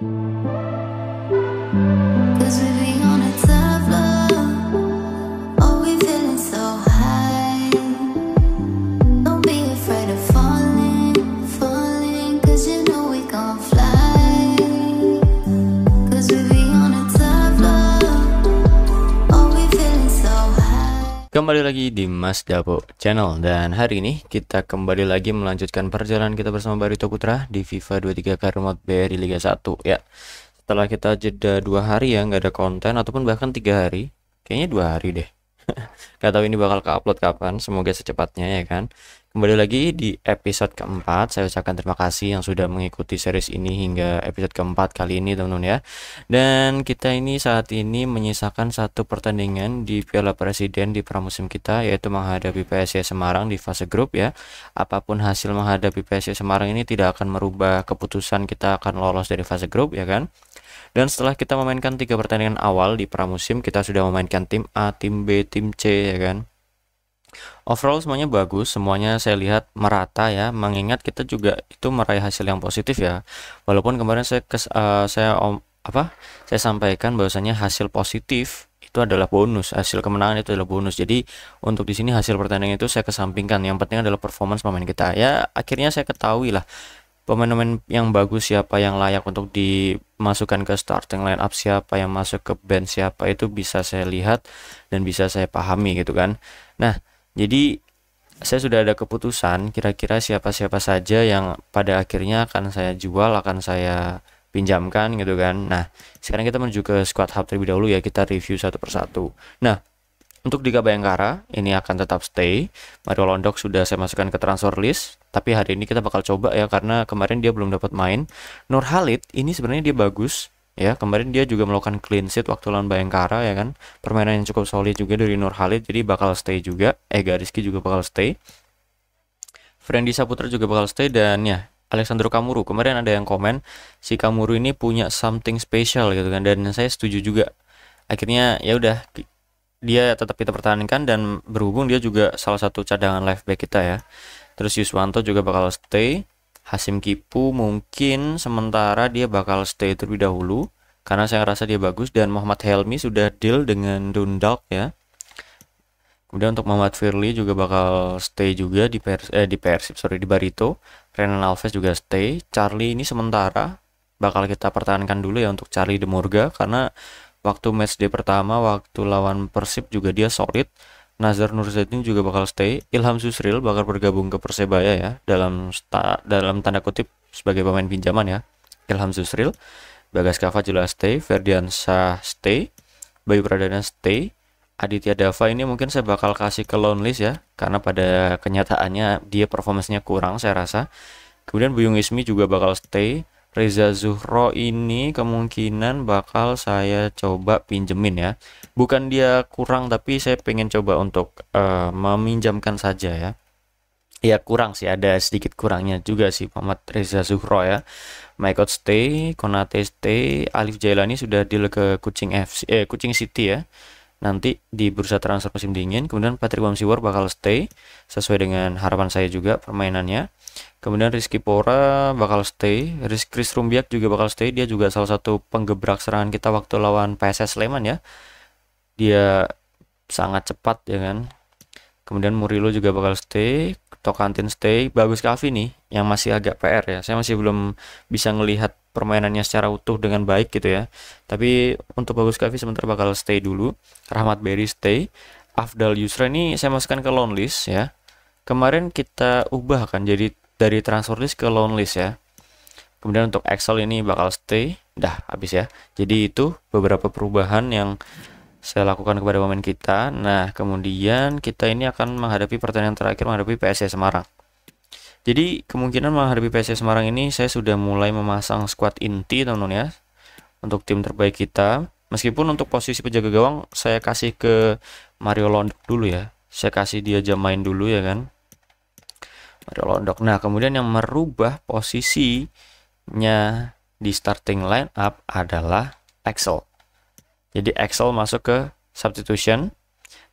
thank you lagi di Mas Dapo Channel Dan hari ini kita kembali lagi melanjutkan perjalanan kita bersama Barito Putra Di FIFA 23 Karmot BRI Liga 1 ya Setelah kita jeda dua hari ya nggak ada konten Ataupun bahkan tiga hari Kayaknya dua hari deh Gak tahu ini bakal ke upload kapan Semoga secepatnya ya kan Kembali lagi di episode keempat, saya ucapkan terima kasih yang sudah mengikuti series ini hingga episode keempat kali ini teman-teman ya. Dan kita ini saat ini menyisakan satu pertandingan di Piala Presiden di pramusim kita yaitu menghadapi PSIS Semarang di fase grup ya. Apapun hasil menghadapi PSIS Semarang ini tidak akan merubah keputusan kita akan lolos dari fase grup ya kan. Dan setelah kita memainkan tiga pertandingan awal di pramusim, kita sudah memainkan tim A, tim B, tim C ya kan overall semuanya bagus semuanya saya lihat merata ya mengingat kita juga itu meraih hasil yang positif ya walaupun kemarin saya kes, uh, saya om, apa saya sampaikan bahwasanya hasil positif itu adalah bonus hasil kemenangan itu adalah bonus jadi untuk di sini hasil pertandingan itu saya kesampingkan yang penting adalah performance pemain kita ya akhirnya saya ketahui lah pemain-pemain yang bagus siapa yang layak untuk dimasukkan ke starting line up siapa yang masuk ke bench siapa itu bisa saya lihat dan bisa saya pahami gitu kan nah jadi saya sudah ada keputusan kira-kira siapa-siapa saja yang pada akhirnya akan saya jual, akan saya pinjamkan gitu kan. Nah, sekarang kita menuju ke Squad Hub terlebih dahulu ya, kita review satu persatu. Nah, untuk Liga Bayangkara ini akan tetap stay. Mario Londok sudah saya masukkan ke transfer list, tapi hari ini kita bakal coba ya karena kemarin dia belum dapat main. Nur Halid ini sebenarnya dia bagus, ya kemarin dia juga melakukan clean sheet waktu lawan Bayangkara ya kan permainan yang cukup solid juga dari Nur Halid jadi bakal stay juga Ega Rizky juga bakal stay Frendi Saputra juga bakal stay dan ya Alexander Kamuru kemarin ada yang komen si Kamuru ini punya something special gitu kan dan saya setuju juga akhirnya ya udah dia tetap kita pertahankan dan berhubung dia juga salah satu cadangan live back kita ya terus Yuswanto juga bakal stay Hasim Kipu mungkin sementara dia bakal stay terlebih dahulu karena saya rasa dia bagus dan Muhammad Helmi sudah deal dengan Dundalk ya. Kemudian untuk Muhammad Firly juga bakal stay juga di Pers eh, di Persib sorry di Barito. Renan Alves juga stay. Charlie ini sementara bakal kita pertahankan dulu ya untuk Charlie Demurga karena waktu match day pertama waktu lawan Persib juga dia solid Nazar Nurzaitun juga bakal stay. Ilham Susril bakal bergabung ke Persebaya ya dalam dalam tanda kutip sebagai pemain pinjaman ya. Ilham Susril, Bagas Kava jelas stay, Ferdian Shah stay, Bayu Pradana stay, Aditya Dava ini mungkin saya bakal kasih ke loan list ya karena pada kenyataannya dia performanya kurang saya rasa. Kemudian Buyung Ismi juga bakal stay, Reza Zuhro ini kemungkinan bakal saya coba pinjemin ya. Bukan dia kurang tapi saya pengen coba untuk uh, meminjamkan saja ya. Ya kurang sih ada sedikit kurangnya juga sih Muhammad Reza Zuhro ya. Michael stay, Konate stay, Alif Jailani sudah deal ke Kucing FC eh Kucing City ya. Nanti di bursa transfer musim dingin, kemudian Patrick Wamsiwar bakal stay sesuai dengan harapan saya juga permainannya. Kemudian Rizky Pora bakal stay, Rizky Chris Rumbiak juga bakal stay, dia juga salah satu penggebrak serangan kita waktu lawan PSS Sleman ya. Dia sangat cepat ya kan. Kemudian Murilo juga bakal stay, Tokantin stay, Bagus Kavi nih yang masih agak PR ya. Saya masih belum bisa melihat permainannya secara utuh dengan baik gitu ya. Tapi untuk Bagus Kavi sementara bakal stay dulu, Rahmat Berry stay, Afdal Yusra ini saya masukkan ke long list ya. Kemarin kita ubah kan jadi dari transfer list ke loan list ya. Kemudian untuk Excel ini bakal stay, dah habis ya. Jadi itu beberapa perubahan yang saya lakukan kepada pemain kita. Nah, kemudian kita ini akan menghadapi pertandingan terakhir menghadapi PSS Semarang. Jadi kemungkinan menghadapi PSS Semarang ini saya sudah mulai memasang squad inti teman-teman ya untuk tim terbaik kita. Meskipun untuk posisi penjaga gawang saya kasih ke Mario Londok dulu ya. Saya kasih dia jam main dulu ya kan. Londok. Nah, kemudian yang merubah posisinya di starting line up adalah Axel. Jadi Axel masuk ke substitution.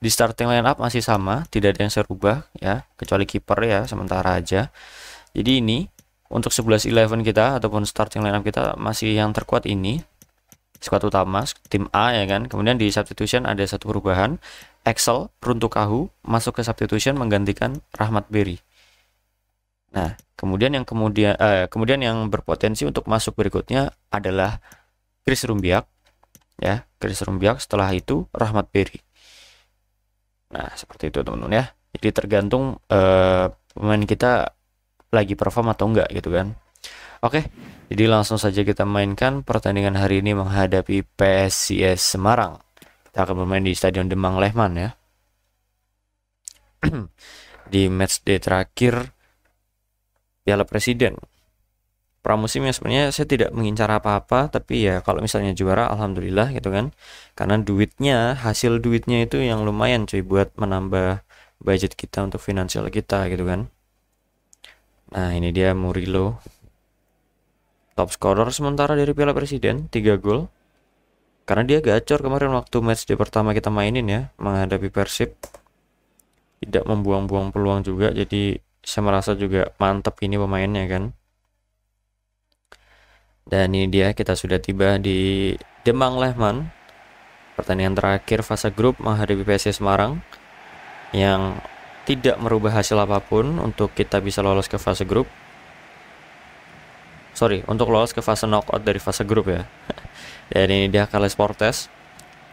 Di starting line up masih sama, tidak ada yang saya rubah ya, kecuali kiper ya sementara aja. Jadi ini untuk 11 11 kita ataupun starting line up kita masih yang terkuat ini. Skuad utama tim A ya kan. Kemudian di substitution ada satu perubahan. Axel kahu masuk ke substitution menggantikan Rahmat Berry. Nah, kemudian yang kemudian eh, kemudian yang berpotensi untuk masuk berikutnya adalah Chris Rumbiak ya, Chris Rumbiak setelah itu Rahmat Peri. Nah, seperti itu teman-teman ya. Jadi tergantung eh, pemain kita lagi perform atau enggak gitu kan. Oke, jadi langsung saja kita mainkan pertandingan hari ini menghadapi PSCS Semarang. Kita akan bermain di Stadion Demang Lehman ya. di matchday terakhir Piala Presiden. Pramusim yang sebenarnya saya tidak mengincar apa-apa, tapi ya kalau misalnya juara alhamdulillah gitu kan. Karena duitnya, hasil duitnya itu yang lumayan cuy buat menambah budget kita untuk finansial kita gitu kan. Nah, ini dia Murilo Top scorer sementara dari Piala Presiden, 3 gol. Karena dia gacor kemarin waktu match di pertama kita mainin ya, menghadapi Persib. Tidak membuang-buang peluang juga, jadi saya merasa juga mantep ini pemainnya kan dan ini dia kita sudah tiba di Demang Lehman pertandingan terakhir fase grup menghadapi PSS Semarang yang tidak merubah hasil apapun untuk kita bisa lolos ke fase grup sorry untuk lolos ke fase knockout dari fase grup ya dan ini dia Carlos Portes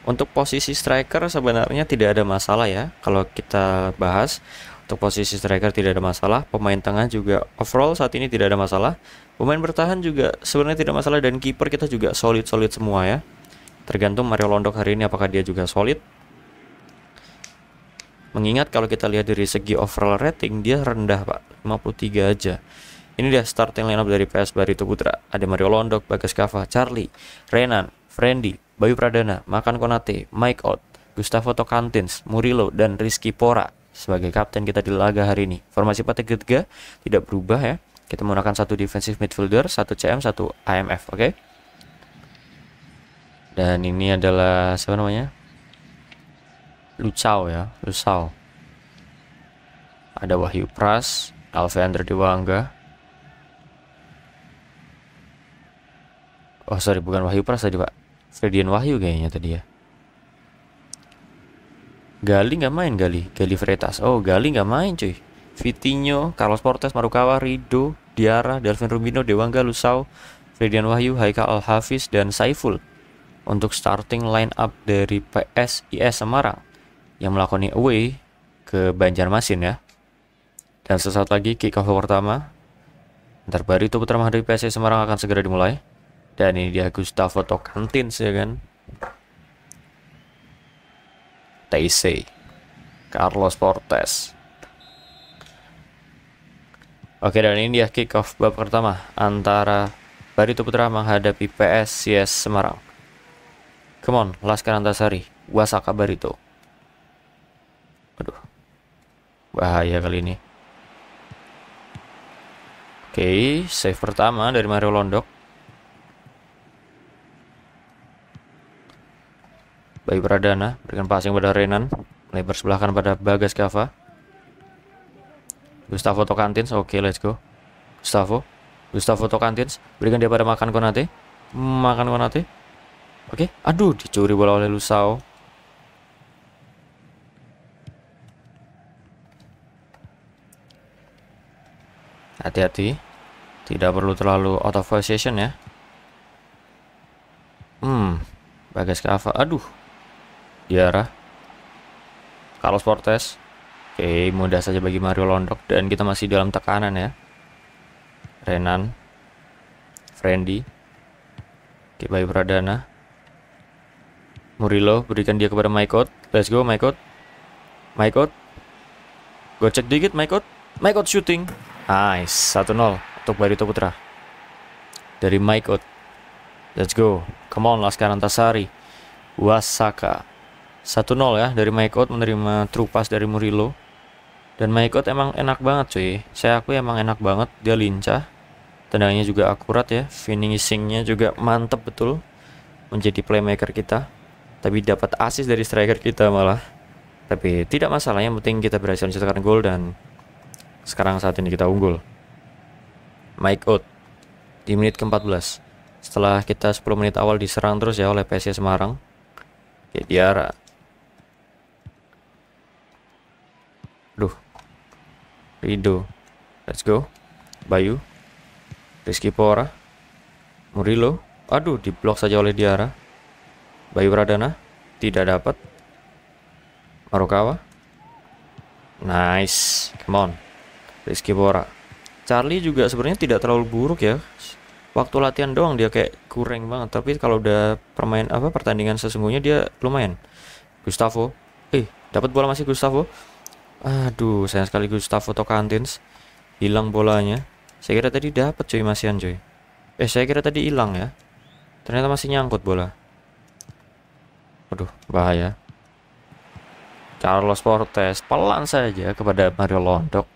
untuk posisi striker sebenarnya tidak ada masalah ya kalau kita bahas untuk posisi striker tidak ada masalah, pemain tengah juga overall saat ini tidak ada masalah. Pemain bertahan juga sebenarnya tidak masalah dan kiper kita juga solid-solid semua ya. Tergantung Mario Londok hari ini apakah dia juga solid. Mengingat kalau kita lihat dari segi overall rating dia rendah pak, 53 aja. Ini dia starting lineup dari PS Barito Putra. Ada Mario Londok, Bagas Kava, Charlie, Renan, Frendi, Bayu Pradana, Makan Konate, Mike Ott, Gustavo Tokantins, Murilo, dan Rizky Pora sebagai kapten kita di laga hari ini. Formasi 4 3 tidak berubah ya. Kita menggunakan satu defensive midfielder, satu CM, satu amf oke? Okay? Dan ini adalah siapa namanya? Lucao ya, Lucao. Ada Wahyu Pras, Alveander Dewangga. Oh sorry, bukan Wahyu Pras tadi pak. Ferdian Wahyu kayaknya tadi ya. Gali nggak main Gali, Gali Freitas. Oh Gali nggak main cuy. Vitinho, Carlos Portes, Marukawa, Rido, Diara, Delvin Rubino, Dewangga, Lusau, Fredian Wahyu, Haika Al Hafiz, dan Saiful untuk starting line up dari PSIS Semarang yang melakoni away ke Banjarmasin ya. Dan sesaat lagi kick off pertama. Ntar baru itu putra Mahdi PSIS Semarang akan segera dimulai. Dan ini dia Gustavo Tokantin ya kan. Teise, Carlos Portes. Oke dan ini dia kick off bab pertama antara Barito Putra menghadapi PS CS Semarang. Come on, Laskar Antasari, Wasaka Barito. Aduh, bahaya kali ini. Oke, save pertama dari Mario Londok. Bayu Pradana berikan passing pada Renan, lebar kan pada Bagas Kava. Gustavo Tokantins, oke okay, let's go. Gustavo, Gustavo Tokantins berikan dia pada Makan Konate. Makan Konate. Oke, okay. aduh dicuri bola oleh Lusao. Hati-hati. Tidak perlu terlalu out of position ya. Hmm, Bagas Kava. Aduh, Diarah. Ya, Carlos Portes, Oke, mudah saja bagi Mario Londok dan kita masih dalam tekanan ya. Renan. Friendly. Oke, Bayu Pradana. Murilo berikan dia kepada Maikot. Let's go Maikot. Maikot. cek dikit Maikot. Maikot shooting. Nice, 1-0 untuk Barito Putra. Dari Maikot. Let's go. Come on Laskar Antasari. Wasaka. 1-0 ya dari Maikot menerima true pass dari Murillo. Dan Maikot emang enak banget cuy. Saya aku emang enak banget, dia lincah. tendangnya juga akurat ya, finishingnya juga mantep betul. Menjadi playmaker kita. Tapi dapat asis dari striker kita malah. Tapi tidak masalah, yang penting kita berhasil mencetakkan gol dan sekarang saat ini kita unggul. Mike Out di menit ke-14. Setelah kita 10 menit awal diserang terus ya oleh PSIS Semarang. dia Aduh. Rido. Let's go. Bayu. Rizky Pora. Murilo. Aduh, diblok saja oleh Diara. Bayu Radana, Tidak dapat. Marukawa. Nice. Come on. Rizky Pora. Charlie juga sebenarnya tidak terlalu buruk ya. Waktu latihan doang dia kayak kurang banget, tapi kalau udah permain apa pertandingan sesungguhnya dia lumayan. Gustavo. Eh, dapat bola masih Gustavo. Aduh, sayang sekali Gustavo kantins Hilang bolanya. Saya kira tadi dapat cuy masih cuy. Eh, saya kira tadi hilang ya. Ternyata masih nyangkut bola. Aduh, bahaya. Carlos Portes pelan saja kepada Mario Londok.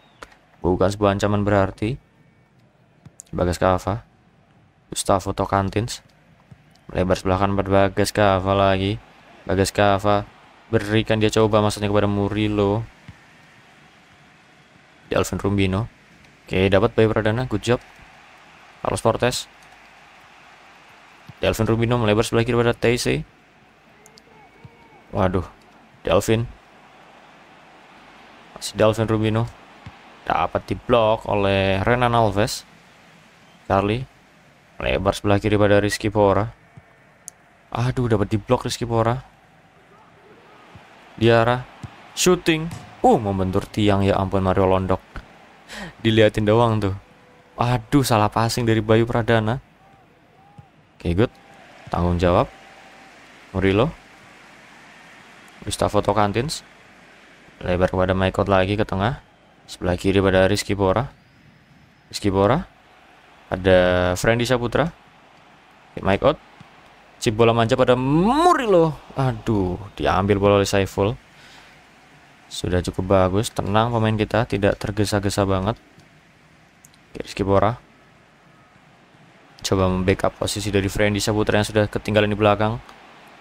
Bukan sebuah ancaman berarti. Bagas Kava. Gustavo kantins Lebar sebelah kanan pada Bagas Kava lagi. Bagas Kava. Berikan dia coba masanya kepada Murilo di Alvin Rumbino. Oke, dapat Bayu Pradana, good job. Carlos Fortes. Delvin Rubino melebar sebelah kiri pada TC. Waduh, Delvin. Masih Delvin Rubino. Dapat diblok oleh Renan Alves. Charlie. Melebar sebelah kiri pada Rizky Pora. Aduh, dapat diblok Rizky Pora. Diara, Shooting. Uh, oh, membentur tiang ya ampun Mario Londok. Diliatin doang tuh. Aduh, salah passing dari Bayu Pradana. Oke, okay, good. Tanggung jawab. Murilo. Gustavo kantins Lebar kepada Michael lagi ke tengah. Sebelah kiri pada Rizky Bora. Rizky Bora. Ada Frendy Saputra. Okay, Maikot. Cip bola manja pada Murilo. Aduh, diambil bola oleh Saiful. Sudah cukup bagus, tenang pemain kita, tidak tergesa-gesa banget. Oke, Rizky Bora. Coba membackup posisi dari frendi Saputra yang sudah ketinggalan di belakang.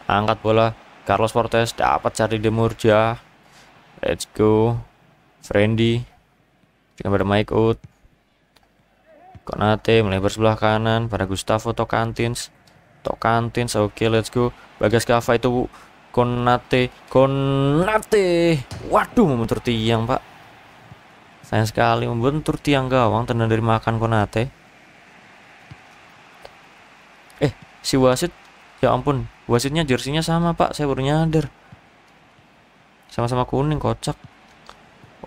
Angkat bola, Carlos portes dapat cari Demurja. Let's go. frendi Dengan pada Mike Out. Konate melebar sebelah kanan pada Gustavo Tokantins. Tokantins, oke okay, let's go. Bagas Kava itu Konate, Konate. Waduh, membentur tiang, Pak. Sayang sekali membentur tiang gawang tendang dari makan Konate. Eh, si wasit. Ya ampun, wasitnya jersinya sama, Pak. Saya baru nyadar. Sama-sama kuning, kocak.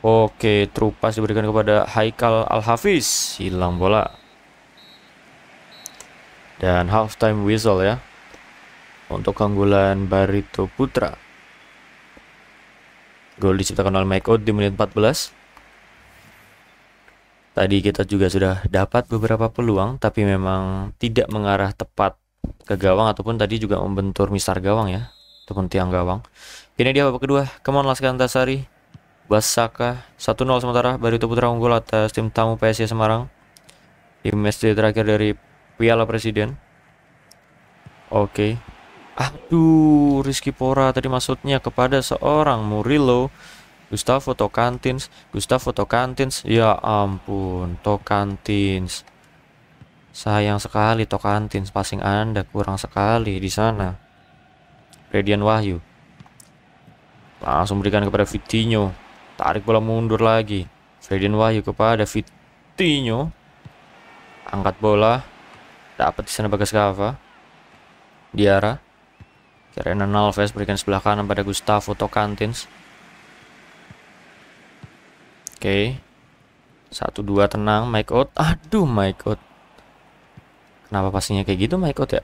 Oke, trupas diberikan kepada Haikal Al-Hafiz. Hilang bola. Dan halftime whistle ya untuk keunggulan Barito Putra. Gol diciptakan oleh Mike Out di menit 14. Tadi kita juga sudah dapat beberapa peluang tapi memang tidak mengarah tepat ke gawang ataupun tadi juga membentur misar gawang ya ataupun tiang gawang. Ini dia babak kedua. on Laskar Antasari Basaka 1-0 sementara Barito Putra unggul atas tim tamu PSIS Semarang di match terakhir dari Piala Presiden. Oke, okay. Aduh, Rizky Pora tadi maksudnya kepada seorang Murilo, Gustavo Tokantins, Gustavo Tokantins. Ya ampun, Tokantins. Sayang sekali Tokantins, passing Anda kurang sekali di sana. Radian Wahyu. Langsung berikan kepada Vitinho. Tarik bola mundur lagi. Radian Wahyu kepada Vitinho. Angkat bola. Dapat di sana Bagas Gava. Diara. Kerenan Alves berikan sebelah kanan pada Gustavo Tocantins. Oke. Satu dua tenang, Mike Out. Aduh, Mike Out. Kenapa pastinya kayak gitu Mike Out ya?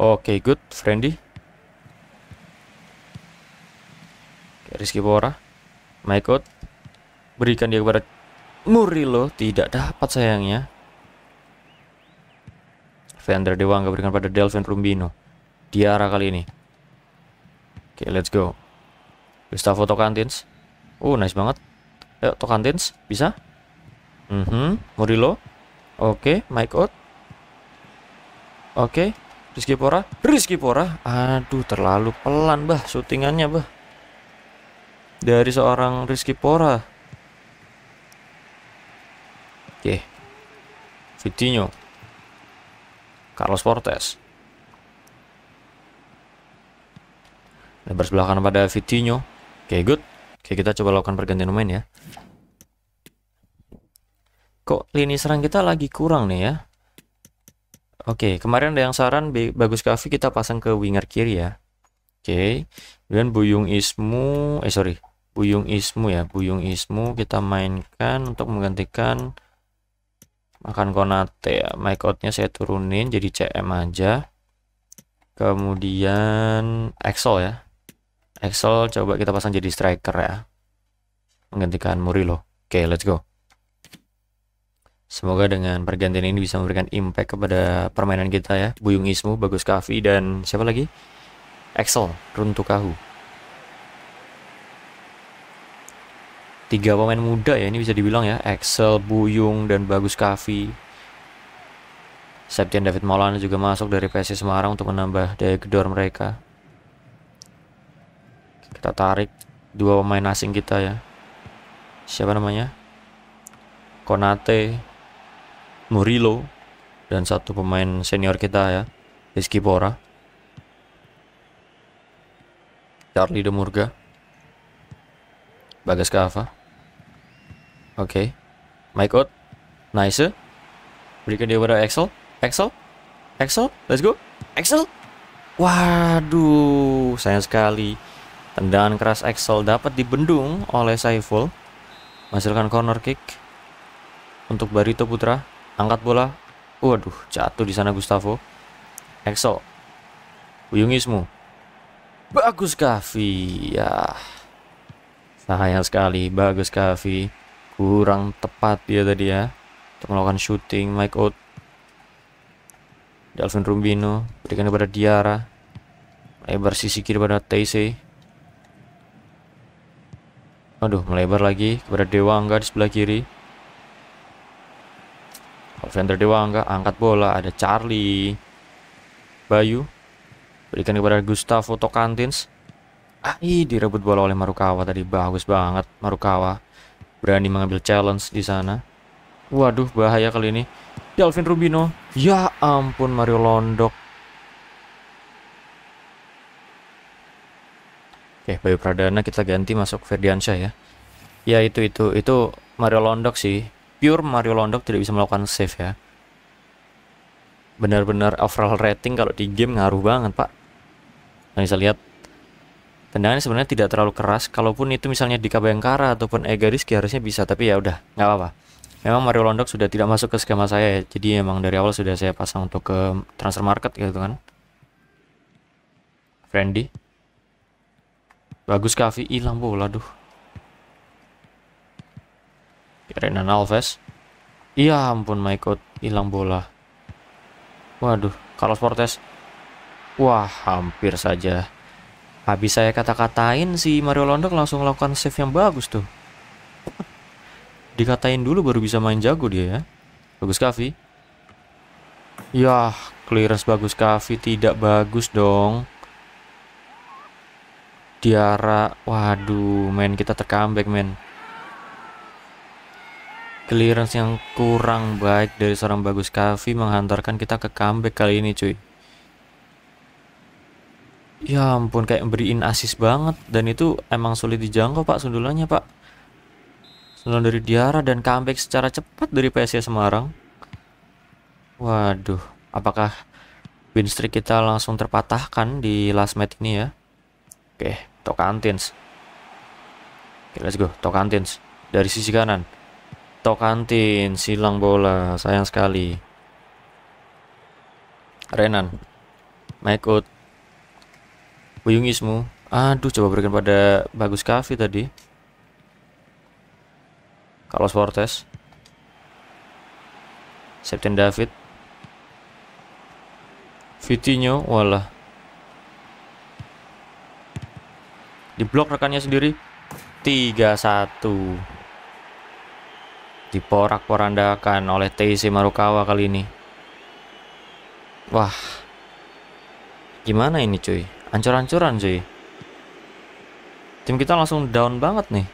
Oke, good, Friendly. Okay, Rizky Bora, Mike Out. Berikan dia kepada Murilo. Tidak dapat sayangnya. Fender Dewa nggak berikan pada Delvin Rumbino. Diara kali ini. Oke, okay, let's go. Gustavo Tocantins. Oh, nice banget. Yuk, Tocantins. Bisa? Mm -hmm. Murilo. Oke, okay, Mike Out. Oke, okay. Rizky Pora. Rizky Pora. Aduh, terlalu pelan, bah. Syutingannya, bah. Dari seorang Rizky Pora. Oke. Okay. Vitinho. Carlos Portes. Lebar sebelah kanan pada Vitinho. Oke, okay, good. Oke, okay, kita coba lakukan pergantian pemain ya. Kok lini serang kita lagi kurang nih ya? Oke, okay, kemarin ada yang saran bagus Kavi kita pasang ke winger kiri ya. Oke. Okay. Kemudian Buyung Ismu, eh sorry, Buyung Ismu ya. Buyung Ismu kita mainkan untuk menggantikan makan Konate ya. nya saya turunin jadi CM aja. Kemudian Excel ya. Axel coba kita pasang jadi striker ya. Menggantikan Murilo Oke, okay, let's go. Semoga dengan pergantian ini bisa memberikan impact kepada permainan kita ya. Buyung Ismu, Bagus Kavi, dan siapa lagi? Axel, Runtukahu. Tiga pemain muda ya, ini bisa dibilang ya. Axel, Buyung, dan Bagus Kavi. Septian David Maulana juga masuk dari PSS Semarang untuk menambah daya gedor mereka kita tarik dua pemain asing kita ya siapa namanya Konate Murilo dan satu pemain senior kita ya Rizky Pora Charlie Demurga Bagas Kava oke okay. Mike nice berikan dia kepada Axel Axel Axel let's go Axel waduh sayang sekali Tendangan keras Axel dapat dibendung oleh Saiful. Menghasilkan corner kick untuk Barito Putra. Angkat bola. Waduh, jatuh di sana Gustavo. Axel. Uyungismu. Bagus Kavi. Ya. Sayang sekali bagus Kavi. Kurang tepat dia tadi ya. Untuk melakukan shooting Mike Out. Dalvin Rumbino berikan kepada Diara. Lebar sisi kiri pada Teisei. Aduh, melebar lagi kepada Dewa Angga di sebelah kiri. Alexander Dewa Angga angkat bola, ada Charlie. Bayu berikan kepada Gustavo Tokantins. Ah, ih, direbut bola oleh Marukawa tadi. Bagus banget Marukawa. Berani mengambil challenge di sana. Waduh, bahaya kali ini. Delvin Rubino. Ya ampun Mario Londok. Oke, Bayu Pradana kita ganti masuk Ferdiansyah ya. Ya itu itu itu Mario Londok sih. Pure Mario Londok tidak bisa melakukan save ya. Benar-benar overall rating kalau di game ngaruh banget, Pak. Nah, bisa lihat tendangannya sebenarnya tidak terlalu keras kalaupun itu misalnya di Kabengkara ataupun Ega harusnya bisa tapi ya udah nggak apa-apa memang Mario Londok sudah tidak masuk ke skema saya ya jadi emang dari awal sudah saya pasang untuk ke transfer market gitu kan Friendly Bagus Kavi hilang bola duh. Renan Alves. iya, ampun Maikot hilang bola. Waduh, Carlos Portes. Wah, hampir saja. Habis saya kata-katain si Mario Londok langsung melakukan save yang bagus tuh. Dikatain dulu baru bisa main jago dia ya. Bagus Kavi. Yah, clearance bagus Kavi tidak bagus dong. Diara waduh men kita terkambek men clearance yang kurang baik dari seorang Bagus Kavi menghantarkan kita ke comeback kali ini cuy ya ampun kayak beriin asis banget dan itu emang sulit dijangkau pak sundulannya pak sundulan dari Diara dan comeback secara cepat dari PSIA Semarang waduh apakah win streak kita langsung terpatahkan di last match ini ya oke Tokantins. Okay, let's go. Tokantins. Dari sisi kanan. Tokantin, silang bola. Sayang sekali. Renan. Maikut. Buyungismu, Aduh, coba berikan pada Bagus Kavi tadi. Carlos Fortes. Septen David. Vitinho. Walah. di Diblok rekannya sendiri. 3-1. Diporak-porandakan oleh TIC Marukawa kali ini. Wah. Gimana ini cuy? Ancur-ancuran cuy. Tim kita langsung down banget nih.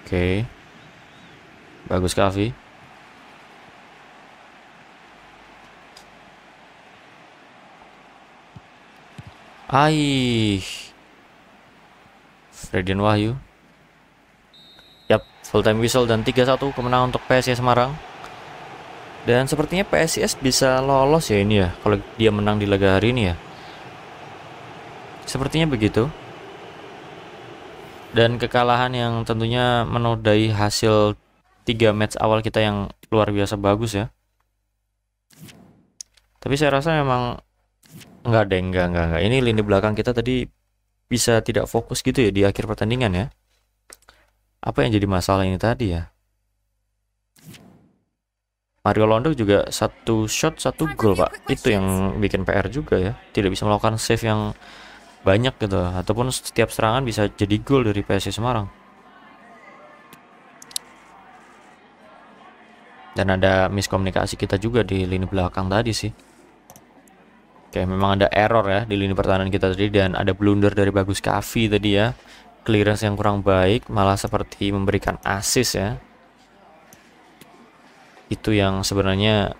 Oke. Okay. Bagus Kavi. Aih. Fredian Wahyu. Yap, full time whistle dan 3-1 kemenangan untuk PSIS Semarang. Dan sepertinya PSIS bisa lolos ya ini ya, kalau dia menang di laga hari ini ya. Sepertinya begitu. Dan kekalahan yang tentunya menodai hasil 3 match awal kita yang luar biasa bagus ya. Tapi saya rasa memang Enggak deh, enggak, enggak, enggak. Ini lini belakang kita tadi bisa tidak fokus gitu ya di akhir pertandingan ya. Apa yang jadi masalah ini tadi ya? Mario Londo juga satu shot satu gol pak itu yang bikin PR juga ya tidak bisa melakukan save yang banyak gitu ataupun setiap serangan bisa jadi gol dari PSC Semarang dan ada miskomunikasi kita juga di lini belakang tadi sih Oke, memang ada error ya di lini pertahanan kita tadi dan ada blunder dari Bagus Kavi tadi ya. Clearance yang kurang baik, malah seperti memberikan assist ya. Itu yang sebenarnya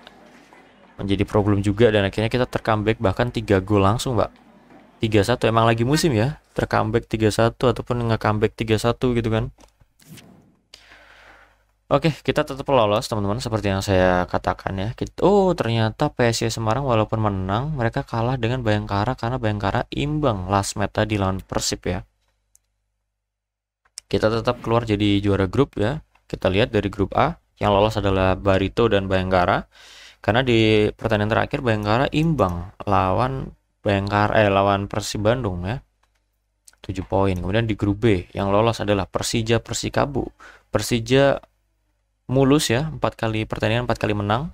menjadi problem juga dan akhirnya kita terkambek bahkan 3 gol langsung, Mbak. 3-1 emang lagi musim ya, terkambek 3-1 ataupun nge-comeback 3-1 gitu kan. Oke, kita tetap lolos teman-teman seperti yang saya katakan ya. Kita, oh, ternyata PSIS Semarang walaupun menang, mereka kalah dengan Bayangkara karena Bayangkara imbang last meta di lawan Persib ya. Kita tetap keluar jadi juara grup ya. Kita lihat dari grup A, yang lolos adalah Barito dan Bayangkara. Karena di pertandingan terakhir Bayangkara imbang lawan Bayangkara eh lawan Persib Bandung ya. 7 poin. Kemudian di grup B yang lolos adalah Persija Persikabo. Persija mulus ya, 4 kali pertandingan 4 kali menang.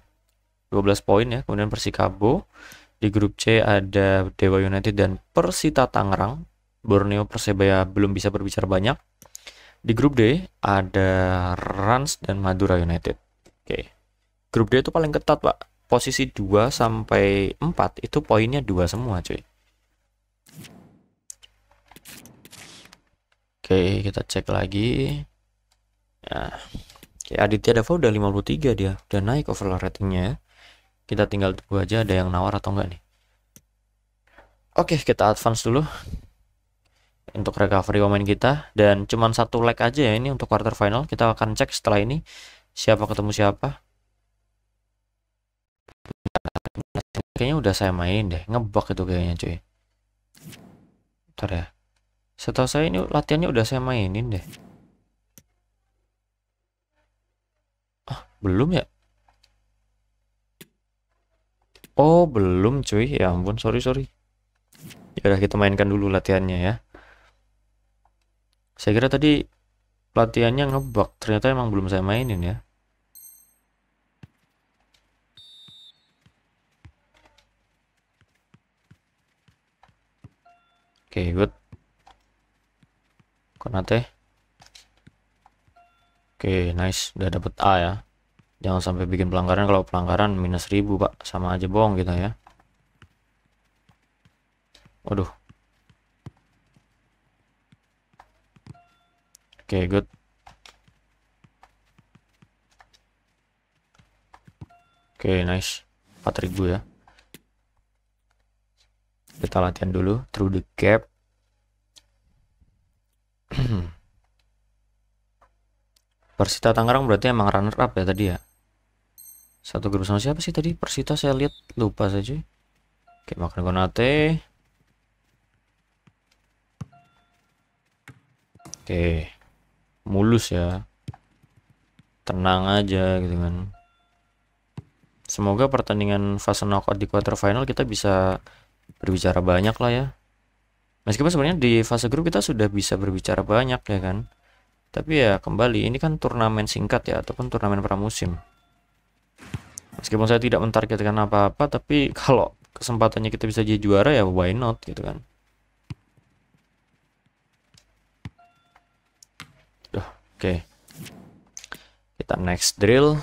12 poin ya. Kemudian Persikabo di grup C ada Dewa United dan Persita Tangerang. Borneo Persebaya belum bisa berbicara banyak. Di grup D ada Rans dan Madura United. Oke. Grup D itu paling ketat, Pak. Posisi 2 sampai 4 itu poinnya 2 semua, cuy. Oke, kita cek lagi. Nah. Si Aditya Dava udah 53 dia. Udah naik overall ratingnya ya. Kita tinggal tunggu aja ada yang nawar atau enggak nih. Oke, kita advance dulu. Untuk recovery pemain kita. Dan cuman satu leg aja ya ini untuk quarter final. Kita akan cek setelah ini. Siapa ketemu siapa. Kayaknya udah saya main deh. Ngebug itu kayaknya cuy. Bentar ya. Setahu saya ini latihannya udah saya mainin deh. Belum ya? Oh, belum cuy. Ya ampun, sorry, sorry. Ya udah kita mainkan dulu latihannya ya. Saya kira tadi latihannya ngebug. Ternyata emang belum saya mainin ya. Oke, okay, good. Konate. Oke, okay, nice. Udah dapet A ya jangan sampai bikin pelanggaran kalau pelanggaran minus 1000 pak sama aja bohong kita ya waduh oke okay, good oke okay, nice 4000 ya kita latihan dulu through the gap Persita Tangerang berarti emang runner up ya tadi ya satu grup sama siapa sih tadi? Persita saya lihat lupa saja. Oke, makan Konate. Oke. Mulus ya. Tenang aja gitu kan. Semoga pertandingan fase knockout di quarter final kita bisa berbicara banyak lah ya. Meskipun sebenarnya di fase grup kita sudah bisa berbicara banyak ya kan. Tapi ya kembali ini kan turnamen singkat ya ataupun turnamen pramusim meskipun saya tidak mentargetkan apa-apa tapi kalau kesempatannya kita bisa jadi juara ya why not gitu kan oke okay. kita next drill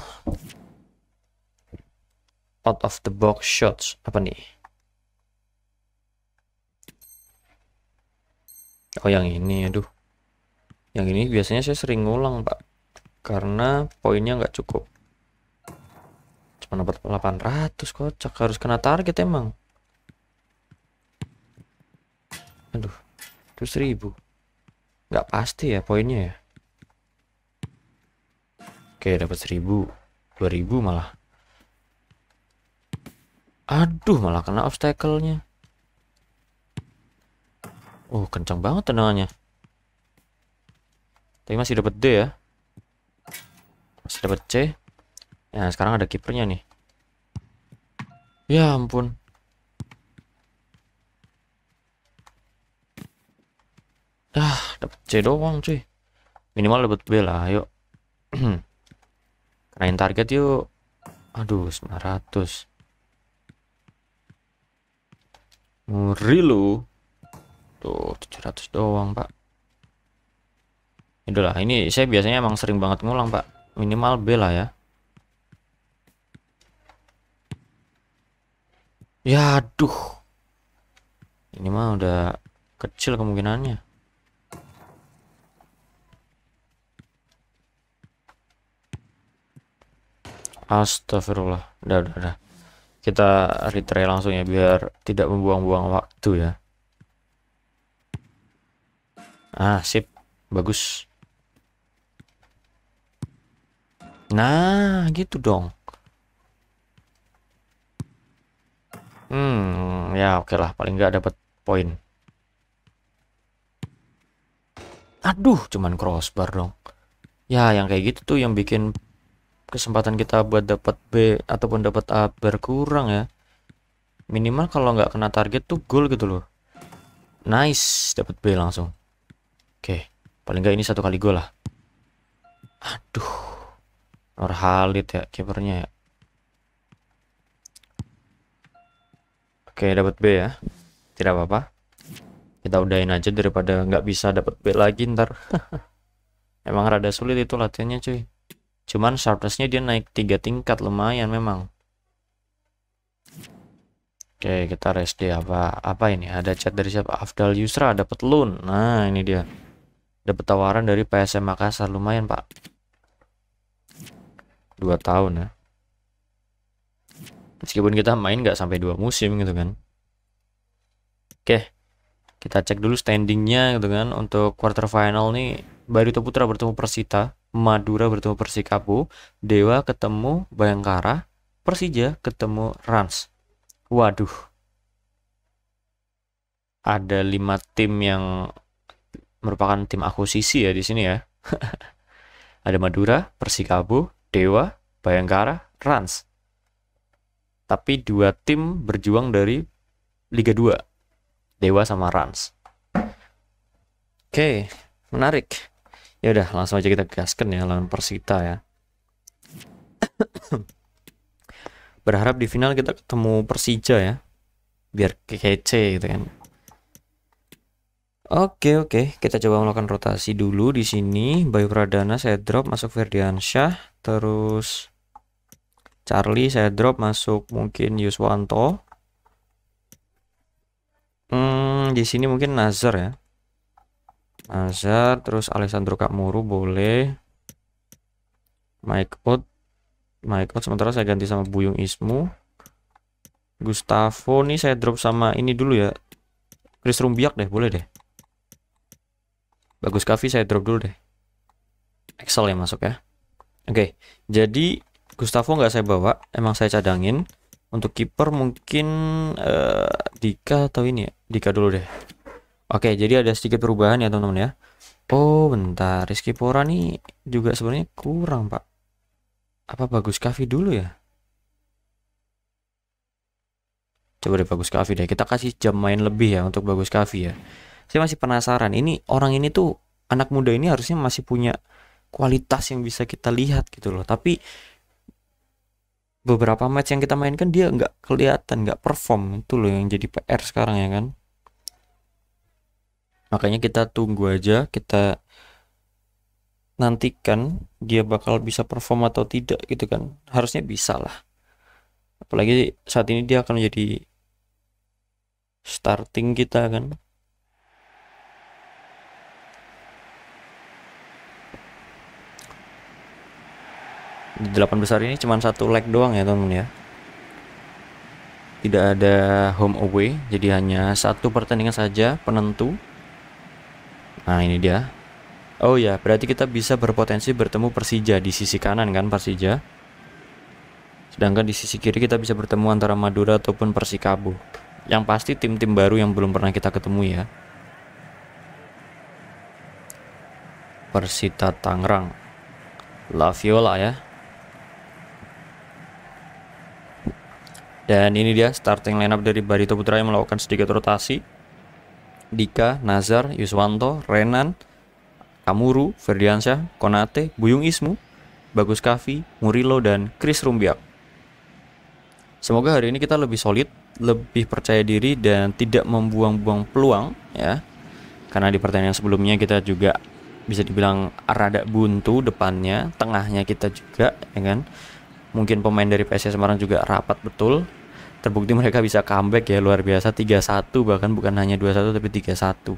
out of the box shots apa nih oh yang ini aduh yang ini biasanya saya sering ngulang pak karena poinnya nggak cukup cuma dapat 800 kocak harus kena target emang aduh itu 1000 nggak pasti ya poinnya ya oke dapat 1000 2000 malah aduh malah kena obstacle-nya oh kencang banget tendangannya tapi masih dapat D ya masih dapat C Ya sekarang ada kipernya nih. Ya ampun. Dah, dapet C doang cuy. Minimal dapet B lah, ayo. Kenain target yuk. Aduh, 900. Ngeri lu. Tuh, 700 doang, Pak. Itulah, ini saya biasanya emang sering banget ngulang, Pak. Minimal B lah ya. Ya aduh. Ini mah udah kecil kemungkinannya. Astagfirullah. dah dah dah, Kita retry langsung ya biar tidak membuang-buang waktu ya. Ah, sip. Bagus. Nah, gitu dong. Hmm, ya oke lah, paling nggak dapat poin. Aduh, cuman crossbar dong. Ya, yang kayak gitu tuh yang bikin kesempatan kita buat dapat B ataupun dapat A berkurang ya. Minimal kalau nggak kena target tuh gol gitu loh. Nice, dapat B langsung. Oke, paling nggak ini satu kali gol lah. Aduh, Nurhalid ya kipernya ya. Oke, dapat B ya. Tidak apa-apa. Kita udahin aja daripada nggak bisa dapat B lagi ntar. Emang rada sulit itu latihannya cuy. Cuman sharpnessnya dia naik 3 tingkat lumayan memang. Oke, kita rest dia apa? Apa ini? Ada chat dari siapa? Afdal Yusra dapat loan. Nah, ini dia. Dapat tawaran dari PSM Makassar lumayan, Pak. Dua tahun ya meskipun kita main nggak sampai dua musim gitu kan oke kita cek dulu standingnya gitu kan untuk quarter final nih Barito Putra bertemu Persita Madura bertemu Persikabo Dewa ketemu Bayangkara Persija ketemu Rans waduh ada lima tim yang merupakan tim akuisisi ya di sini ya ada Madura Persikabo Dewa Bayangkara Rans tapi dua tim berjuang dari Liga 2 Dewa sama Rans oke menarik ya udah langsung aja kita gaskan ya lawan Persita ya berharap di final kita ketemu Persija ya biar kece gitu kan Oke oke, kita coba melakukan rotasi dulu di sini. Bayu Pradana saya drop masuk Ferdiansyah, terus Charlie saya drop masuk mungkin Yuswanto hmm, di sini mungkin Nazar ya Nazar terus Alessandro Kamuru boleh Mike Out Mike Out sementara saya ganti sama Buyung Ismu Gustavo nih saya drop sama ini dulu ya Chris Rumbiak deh boleh deh Bagus Kavi saya drop dulu deh Excel ya masuk ya Oke, okay, jadi Gustavo nggak saya bawa, emang saya cadangin. Untuk kiper mungkin uh, Dika atau ini ya, Dika dulu deh. Oke, jadi ada sedikit perubahan ya teman-teman ya. Oh bentar, Rizky Pora nih juga sebenarnya kurang pak. Apa bagus Kavi dulu ya? Coba deh bagus Kavi deh. Kita kasih jam main lebih ya untuk bagus Kavi ya. Saya masih penasaran. Ini orang ini tuh anak muda ini harusnya masih punya kualitas yang bisa kita lihat gitu loh. Tapi beberapa match yang kita mainkan dia nggak kelihatan nggak perform itu loh yang jadi PR sekarang ya kan makanya kita tunggu aja kita nantikan dia bakal bisa perform atau tidak gitu kan harusnya bisa lah apalagi saat ini dia akan jadi starting kita kan delapan besar ini cuma satu leg doang ya teman-teman ya tidak ada home away jadi hanya satu pertandingan saja penentu nah ini dia oh ya berarti kita bisa berpotensi bertemu Persija di sisi kanan kan Persija sedangkan di sisi kiri kita bisa bertemu antara Madura ataupun Persikabo yang pasti tim-tim baru yang belum pernah kita ketemu ya Persita Tangerang La Viola ya Dan ini dia starting lineup dari Barito Putra yang melakukan sedikit rotasi. Dika, Nazar, Yuswanto, Renan, Kamuru, Ferdiansyah, Konate, Buyung Ismu, Bagus Kavi, Murilo, dan Chris Rumbiak. Semoga hari ini kita lebih solid, lebih percaya diri, dan tidak membuang-buang peluang ya. Karena di pertandingan sebelumnya kita juga bisa dibilang rada buntu depannya, tengahnya kita juga, ya kan? Mungkin pemain dari PSS Semarang juga rapat betul, terbukti mereka bisa comeback ya luar biasa 3-1 bahkan bukan hanya 2-1 tapi 3-1